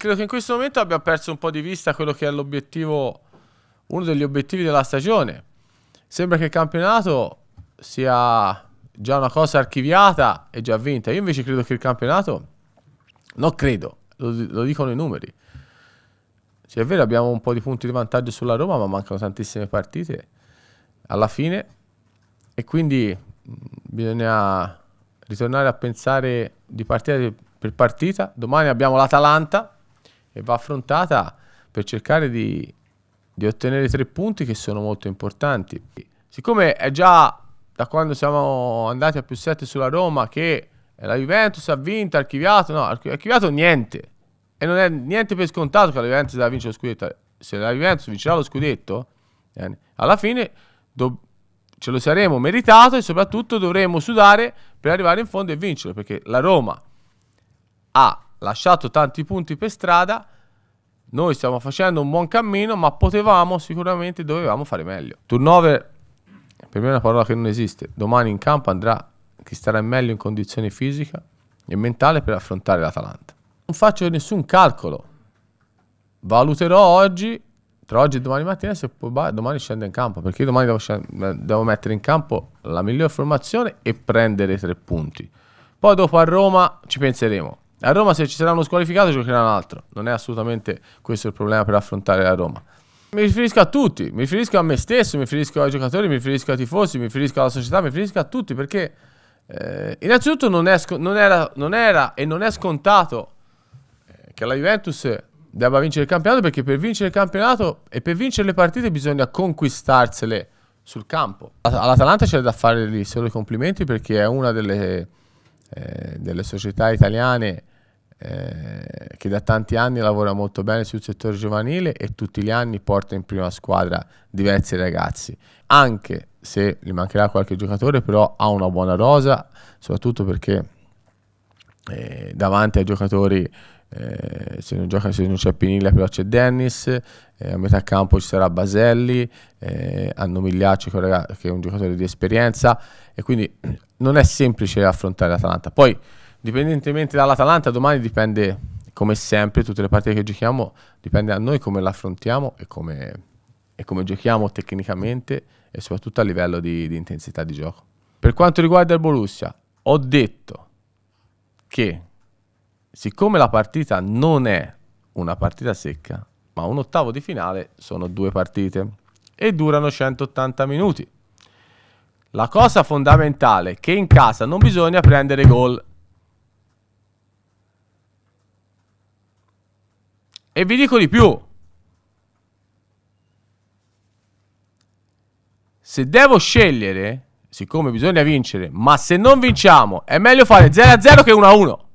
Credo che in questo momento abbia perso un po' di vista quello che è l'obiettivo, uno degli obiettivi della stagione. Sembra che il campionato sia già una cosa archiviata e già vinta. Io invece credo che il campionato, non credo, lo, lo dicono i numeri. Sì, è vero, abbiamo un po' di punti di vantaggio sulla Roma, ma mancano tantissime partite alla fine e quindi bisogna ritornare a pensare di partita per partita. Domani abbiamo l'Atalanta e va affrontata per cercare di, di ottenere tre punti che sono molto importanti. Siccome è già da quando siamo andati a più 7 sulla Roma che la Juventus ha vinto, archiviato, no, archiviato niente. E non è niente per scontato che la Juventus deve vincere lo scudetto. Se la Juventus vincerà lo scudetto, eh, alla fine ce lo saremo meritato e soprattutto dovremo sudare per arrivare in fondo e vincere. perché la Roma ha lasciato tanti punti per strada, noi stiamo facendo un buon cammino, ma potevamo sicuramente, dovevamo fare meglio. Turnover, per me è una parola che non esiste. Domani in campo andrà chi starà meglio in condizione fisica e mentale per affrontare l'Atalanta. Non faccio nessun calcolo, valuterò oggi, tra oggi e domani mattina, se poi domani scendo in campo, perché domani devo, devo mettere in campo la migliore formazione e prendere tre punti. Poi dopo a Roma ci penseremo. A Roma se ci sarà uno squalificato giocherà un altro. Non è assolutamente questo il problema per affrontare la Roma. Mi riferisco a tutti, mi riferisco a me stesso, mi riferisco ai giocatori, mi riferisco ai tifosi, mi riferisco alla società, mi riferisco a tutti perché eh, innanzitutto non, è, non, era, non, era, e non è scontato eh, che la Juventus debba vincere il campionato perché per vincere il campionato e per vincere le partite bisogna conquistarsele sul campo. All'Atalanta c'è da fare solo i complimenti perché è una delle, eh, delle società italiane eh, che da tanti anni lavora molto bene sul settore giovanile e tutti gli anni porta in prima squadra diversi ragazzi, anche se gli mancherà qualche giocatore, però ha una buona rosa, soprattutto perché eh, davanti ai giocatori... Eh, se non gioca se non c'è Pinilla però c'è Dennis eh, a metà campo ci sarà Baselli eh, hanno Migliaccio che è un giocatore di esperienza e quindi non è semplice affrontare l'Atalanta poi Dipendentemente dall'Atalanta, domani dipende, come sempre, tutte le partite che giochiamo, dipende da noi come la affrontiamo e come, e come giochiamo tecnicamente e soprattutto a livello di, di intensità di gioco. Per quanto riguarda il Borussia, ho detto che siccome la partita non è una partita secca, ma un ottavo di finale sono due partite e durano 180 minuti. La cosa fondamentale è che in casa non bisogna prendere gol E vi dico di più. Se devo scegliere, siccome bisogna vincere, ma se non vinciamo, è meglio fare 0-0 che 1-1.